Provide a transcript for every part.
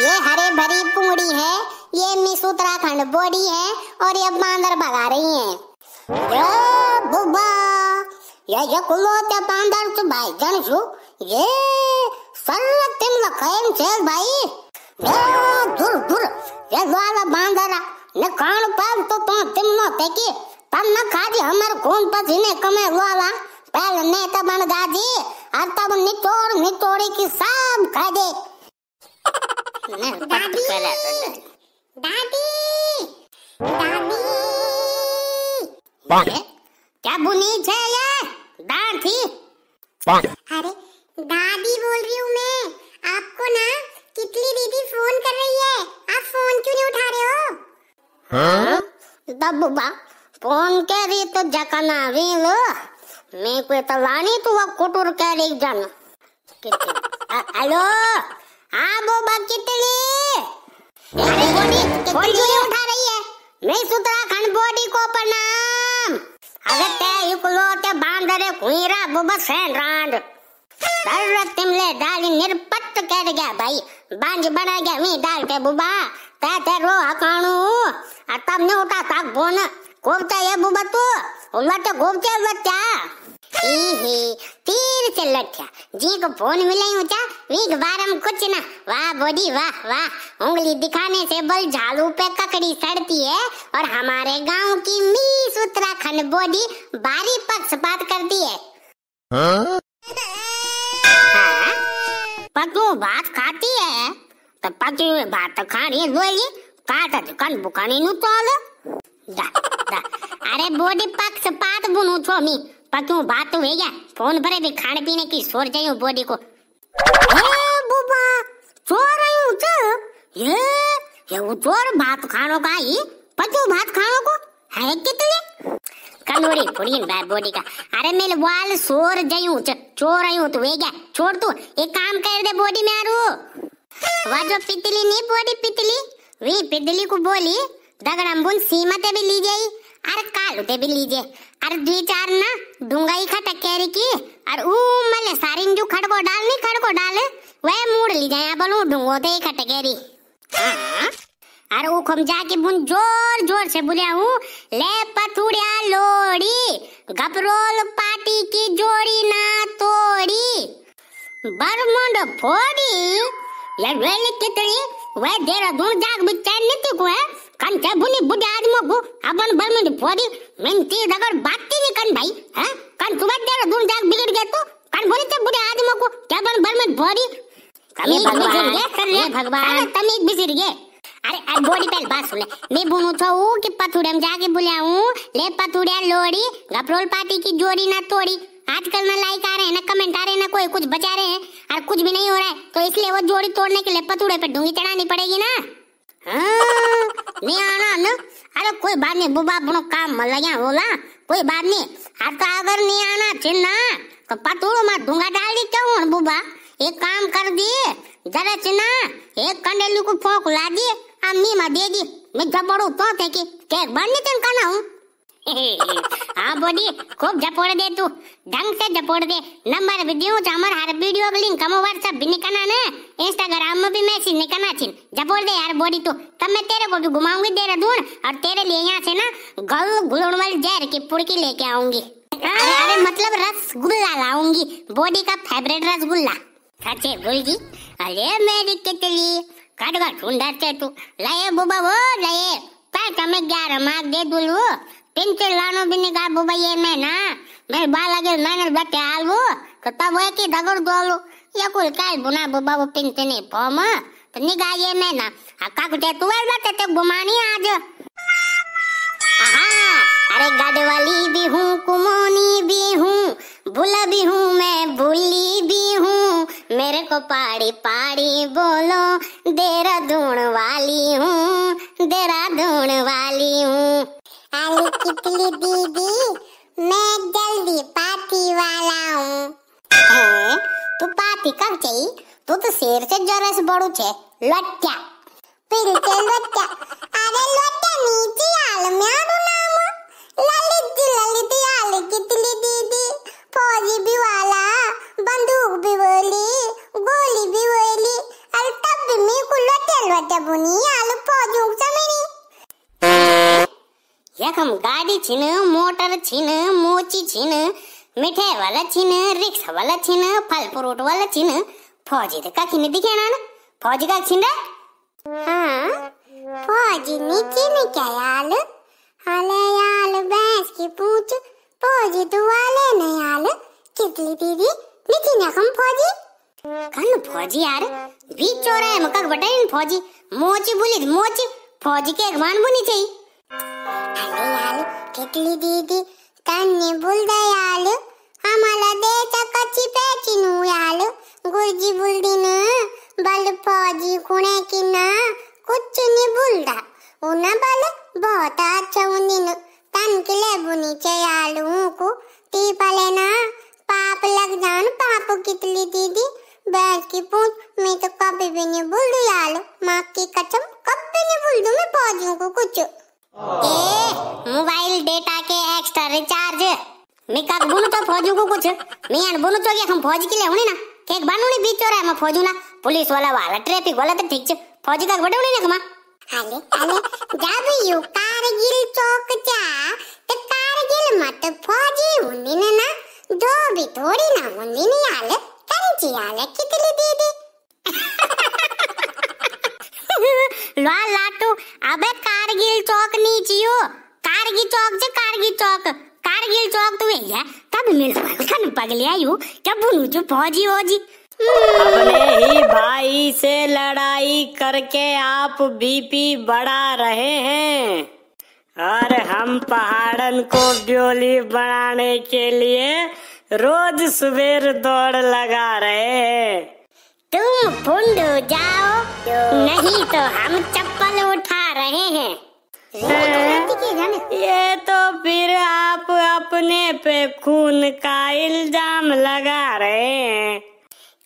ये हरे भरी पूड़ी है ये मिस उत्तराखंड बॉडी है और ये बांदर भगा रही है ये ये बांदर तो भाई जन ये तिम भाई ये ये वाला कान तो तो तिम तन न हमर खून कमे वाला पहले नेता बन और तब निचोड़ निचोड़ी की सब खा क्या बुनी है ये दाढ़ थी अरे दादी बोल रही हूँ मैं आपको ना कितनी दीदी फोन कर रही है आप फोन क्यों नहीं उठा रहे हो हाँ? हाँ? दबुबा फोन कर रही तो जकना लो मैं कोई तो लानी तू अब कुटुर कर एक जन हेलो हाँ वो बाप कितनी अरे बॉडी कितनी उठा रही है मिस खंड बॉडी को प्रणाम अगर ते इकलो ते बांदरे कुईरा बुब हैं रांड कर तिमले डाली निरपत्त कर गया भाई बांज बना गया मी डाल के बुबा ते ते रो हकाणू अतम ने उठा ताक बोन कोबता ये बुबा तू उल्लट तो कोबते उल्लट ಈಹಿ ತೀರ್ಚ ಲಟ್ಯ जी को फोन मिले ऊंचा वीक बारम कुछ ना वाह बॉडी वाह वाह उंगली दिखाने से बल झाड़ू पे ककड़ी सड़ती है और हमारे गांव की मीस उत्तराखंड बॉडी भारी पक्षपात करती है हाँ? पकू भात खाती है तो पकी बात तो खा रही बोली काट दुकान बुकानी नु तोल दा दा अरे बॉडी पक्षपात छो मी पकूं बात हुई क्या फोन भरे भी खाने पीने की सोर जाइयो बॉडी को बुबा रही आयु तो ये ये वो चोर भात खानो का ही पतू भात खानो को है कितने कनोरी थोड़ी बाय बॉडी का अरे मेरे वाल सोर जाइयो छ चोर आयु तो वे क्या छोड़ तू एक काम कर दे बॉडी में आरू वह जो पितली नहीं बॉडी पितली वे पितली को बोली दगड़ बुन सीमा ते भी लीजिए अरे कालू ते भी लीजिए अर दी चार ना ही खट कैरी की अर ऊ मले सारी जो खड़को डाल नहीं खड़को डाल वे मूड ली जाया बोलू ढूंगो ते खट कैरी अर हाँ? अरे वो खमजा के बुन जोर जोर से बोलिया हूँ ले पथुड़िया लोड़ी गपरोल पार्टी की जोड़ी ना तोड़ी बरमुंड फोड़ी ये वेली कितनी वे देर दूर जाग बिचार नहीं को है कंचे बुनी बुढ़े आदमी को अपन बल में फोड़ी मिनती दगर बात ही नहीं कन भाई हैं कन बात देर दूर जाग बिगड़ गया तो कन बोले थे बुढ़े आदमी को क्या अपन बल में फोड़ी कमी भगवान ये भगवान तुम एक बिसर गए अरे अरे बोली पहले बात सुने मैं बुनू छो तो कि पथुड़े में जाके बुलाऊं ले पथुड़िया लोड़ी गपरोल पार्टी की जोड़ी ना तोड़ी आजकल ना लाइक आ रहे हैं ना कमेंट आ रहे हैं ना कोई कुछ बचा रहे हैं और कुछ भी नहीं हो रहा है तो इसलिए वो जोड़ी तोड़ने के लिए पथुड़े पे ढूंढी चढ़ानी पड़ेगी ना हाँ ना अरे कोई बात नहीं बुबा अपनो काम लगे बोला कोई बात नहीं अब तो अगर नहीं आना चिन्ना तो पतूड़ो में ढूंगा डाल दी क्यों बुबा एक काम कर दिए जरा चिन्ना एक कंडेलू को फोंक ला दिए अब नी में दे दी मैं जबड़ू तो थे कि केक बनने तन करना हूँ हाँ बोलिए खूब जपोड़ दे तू ढंग से जपोड़ दे नंबर वीडियो हमर हर वीडियो का लिंक हम व्हाट्सएप भी निकाना ने इंस्टाग्राम में भी मैसेज निकाना छिन जपोड़ दे यार बॉडी तू तब मैं तेरे को भी घुमाऊंगी देहरादून और तेरे लिए यहाँ से ना गल घुलड़ वाली जहर की पुड़की लेके आऊंगी अरे अरे मतलब रसगुल्ला लाऊंगी बॉडी का फेवरेट रसगुल्ला सचे गुलजी अरे मेरी कितली कड़वा ढूंढते तू लाए बुबा वो लाए पैसा में ग्यारह मार्क दे दूलू तीन लानो भी नहीं गायब हो गई मैं ना मेरे बाल अगर मैंने बैठे हाल तो तब वो की दगड़ गोलू ये कुल कैल बुना बुबा वो पिंक तेरे पाम तो नहीं गाये मैं ना अक्का कुछ तू ऐसा ते ते बुमानी आज हाँ अरे गाड़वाली भी हूँ कुमोनी भी हूँ बुला भी हूँ मैं भूली भी हूँ मेरे को पारी पारी बोलो देरा धूण वाली हूँ देरा दूण वाली हूँ इतली दीदी मैं जल्दी पार्टी वाला हूँ तू पार्टी कब चाहिए तू तो शेर से जोर से बड़ू छे लट्या फिर से लट्या अरे लट्या नीचे आल म्याडू ललित ललित आल कितली जखम गाड़ी छिन मोटर छिन मोची छिन मिठाई वाला छिन रिक्शा वाला छिन फल फ्रूट वाला छिन फौजी तो कखी नहीं दिखेना ना फौजी का छिन रे हाँ फौजी ने छिन क्या याल हाले याल बैंस की पूछ फौजी तो वाले नहीं याल कितली दीदी ना हम फौजी कन फौजी यार बीच चोरा है मकक बटाइन फौजी मोची बुलिज मोची फौजी के एक मान बुनी चाहिए दयाल घेतली दीदी त्यांनी बुल दयाल आम्हाला द्यायचा कच्ची प्याची नुयाल गुरुजी बुलदीन बल फौजी कुणे की ना कुछ नि बुलदा उना बल बहुत अच्छा उन्दिन तनके ले बुनी चयालू को ती पले ना पाप लग जान पाप कितली दीदी बैठ की पूछ मैं तो कभी भी नहीं भूल दू यार माँ की कसम कभी नहीं भूल दू मैं फौजियों को कुछ ए मोबाइल डेटा के एक्स्ट्रा रिचार्ज मैं का बोलू तो फौजू को कुछ मैं अन बोलू तो कि हम फौज के लिए होनी ना के एक बानू ने बीच हो मैं फौजू ना पुलिस वाला वाला ट्रैफिक वाला तो ठीक छ फौजी का बड़े होने ना कमा हाले हाले जब यू कारगिल चौक जा तो कारगिल मत फौजी होनी ना ना दो भी थोड़ी ना होने नहीं हाले कंची आले कितली दे दे ला लाटू अबे कारगिल चौक नीचियो कारगी चौक जे कारगिल चौक कारगिल चौक तो या तब मिल मलखन तो पगले आयो क्या बोलू जो फौजी ओजी अपने ही भाई से लड़ाई करके आप बीपी बढ़ा रहे हैं और हम पहाड़न को ब्योली बनाने के लिए रोज सुबेर दौड़ लगा रहे हैं तुम फुंड जाओ नहीं तो हम चप्पल उठा रहे हैं ये तो फिर आप अपने पे खून का इल्जाम लगा रहे हैं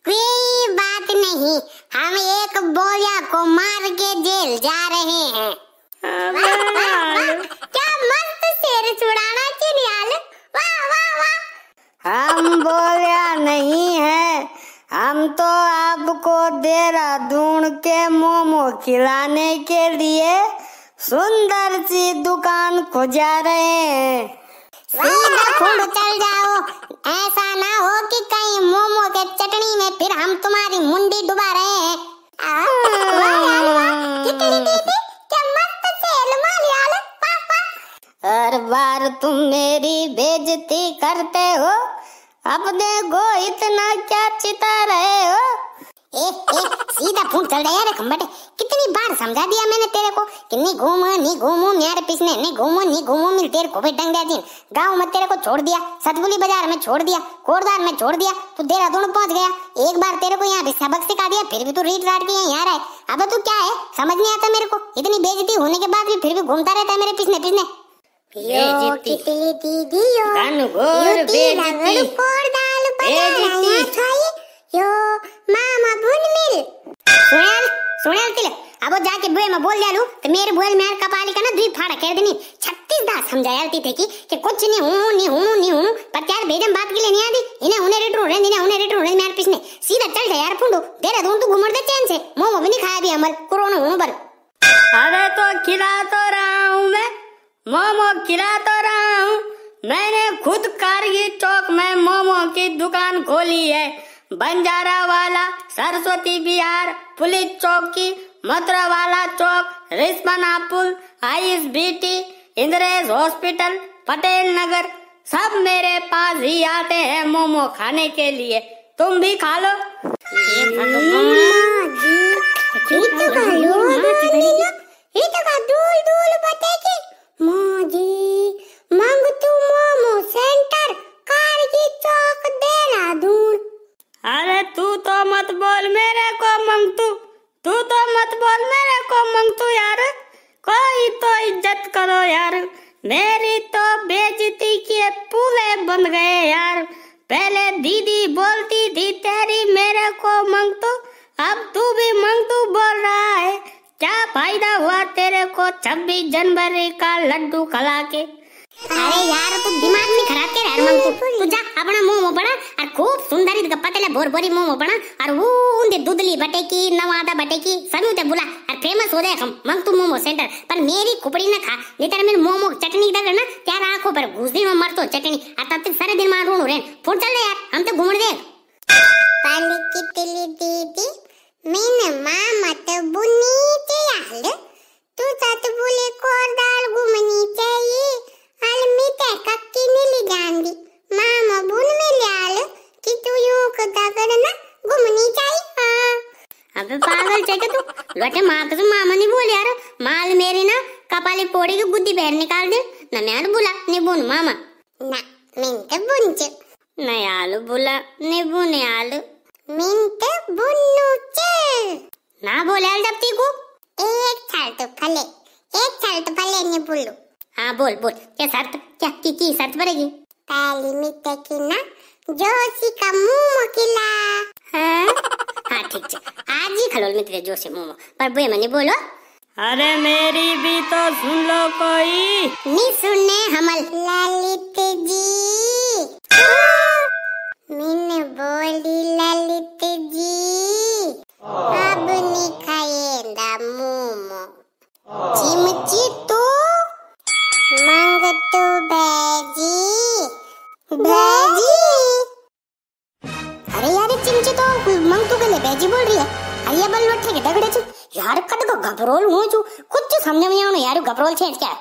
कोई बात नहीं हम एक बोलिया को मार के जेल जा रहे हैं क्या मस्त शेर छुड़ाना वाह वाह वाह हम बोलिया नहीं है हम तो आपको देहरादून के मोमो खिलाने के लिए सुंदर सी दुकान खोजा रहे हैं चल जाओ ऐसा ना हो कि कहीं मोमो के चटनी में फिर हम तुम्हारी मुंडी डुबा रहे हैं हर बार तुम मेरी बेजती करते हो अब देखो इतना क्या चिता रहे हो ए, ए, सीधा फूट चल रहा है खम्बटे कितनी बार समझा दिया मैंने तेरे को कि नहीं घूम नहीं घूमो मेरे पीछे नहीं घूमो नहीं घूमो मिल तेरे को भी डंग दे दिन गांव में तेरे को छोड़ दिया सतगुली बाजार में छोड़ दिया कोरदार में छोड़ दिया तू देर देहरादून पहुंच गया एक बार तेरे को यहाँ भी सबक सिखा दिया फिर भी तू रीट राट के यहाँ है अब तू क्या है समझ नहीं आता मेरे को इतनी बेजती होने के बाद भी फिर भी घूमता रहता है मेरे पिछने पिछने यो कितली बेजती मामा भूल मिल सुनेल सुनेल तिल अब जाके बुए में बोल जालू तो मेरे बोल में कपाली का ना दुई फाड़ा कर देनी छत्तीस दा समझाया थी थे कि कि कुछ नहीं हूं नहीं हूं नहीं हूं पर यार भेजम बात के लिए नहीं आती इन्हें उन्हें रेटरू रेंज इन्हें उन्हें रेटरू रेंज मेरे पीछे सीधा चल जा यार फुंडो तेरे दोन तू घूमड़ दे चैन से मो मो भी नहीं खाया भी अमल कोरोना हूं पर अरे तो खिला तो रहा हूं मैं मोमो खिला तो रहा हूं मैंने खुद कारगी चौक में मोमो की दुकान खोली है बंजारा वाला सरस्वती बिहार पुलिस चौकी मथुरा वाला चौक रिस्माना पुल I S B T Indresh hospital Patel Nagar सब मेरे पास ही आते हैं मोमो खाने के लिए तुम भी खा लो मोमो सेंटर कारगी चौक देहरादून अरे तू तो मत बोल मेरे को मंगतू तू तो मत बोल मेरे को मंगतू यार कोई तो इज्जत करो यार मेरी तो बेजती के पूरे बन गए यार पहले दीदी बोलती थी तेरी मेरे को मंगतू अब तू भी मंगतू बोल रहा है क्या फायदा हुआ तेरे को छब्बीस जनवरी का लड्डू खिला के અરે યાર તું દિમાગ ની ખરાબ કે યાર મંગ તું તું જા આપણા મો મો પડા આર ખૂબ સુંદરી ગપ્પા તેલે બોર બોરી મો મો પડા આર ઊ ઉંદે દૂધલી બટેકી નવાદા બટેકી સનુ તે બોલા આર ફેમસ હો જાય હમ મંગ તું મોમો સેન્ટર પર મેરી કુપડી ના ખા નીતર મેં મોમો ચટણી દગર ના ત્યાર આંખો પર ઘૂસડી માં મરતો ચટણી આ તબ તક સારે દિન માં રોણું રેન ફૂટ ચાલ યાર હમ તો ઘૂમણ દે પાલી કી તિલી દી बुद्धि बैर निकाल दे ना यार बोला ने बोन मामा ना मैं तो बोन चु ना बोला ने बोन यार मैं तो बोन नोचे ना बोले यार जब ती को एक साल तो पहले एक साल तो पहले ने बोलो हाँ बोल बोल क्या सर्त क्या की की सर्त पड़ेगी पहली मित्र की ना जोशी का मुंह मकिला हाँ हाँ ठीक चे आज ही खलोल मित्र जोशी मुंह पर बुए मने बोलो अरे मेरी भी तो सुन लो कोई नहीं सुनने हमल ललित जी गबरोल हो तो जो कुछ समझ में आओ ना यार गबरोल छेड़ क्या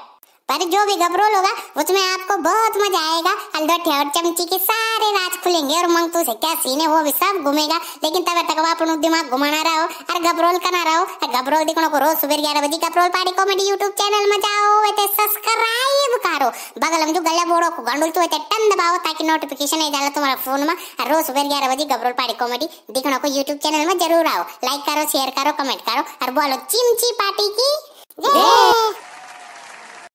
पर जो भी घबरोल होगा उसमें आपको बहुत मजा आएगा हल्दोठे और चमची के सारे राज खुलेंगे और मंगतू से क्या सीन है वो भी सब घूमेगा लेकिन तब तक आप दिमाग घुमाना रहो और घबरोल करना रहो और घबरोल देखने को रोज सुबह ग्यारह बजे घबरोल पार्टी कॉमेडी यूट्यूब चैनल में जाओ सब्सक्राइब करो बगल में जो गले बोड़ो को गंडुल तो वैसे टन दबाओ ताकि नोटिफिकेशन आ जाए तुम्हारा फोन में और रोज सुबह ग्यारह बजे घबरोल पार्टी कॉमेडी देखने को यूट्यूब चैनल में जरूर आओ लाइक करो शेयर करो कमेंट करो और बोलो चिमची पार्टी की Yeah! yeah.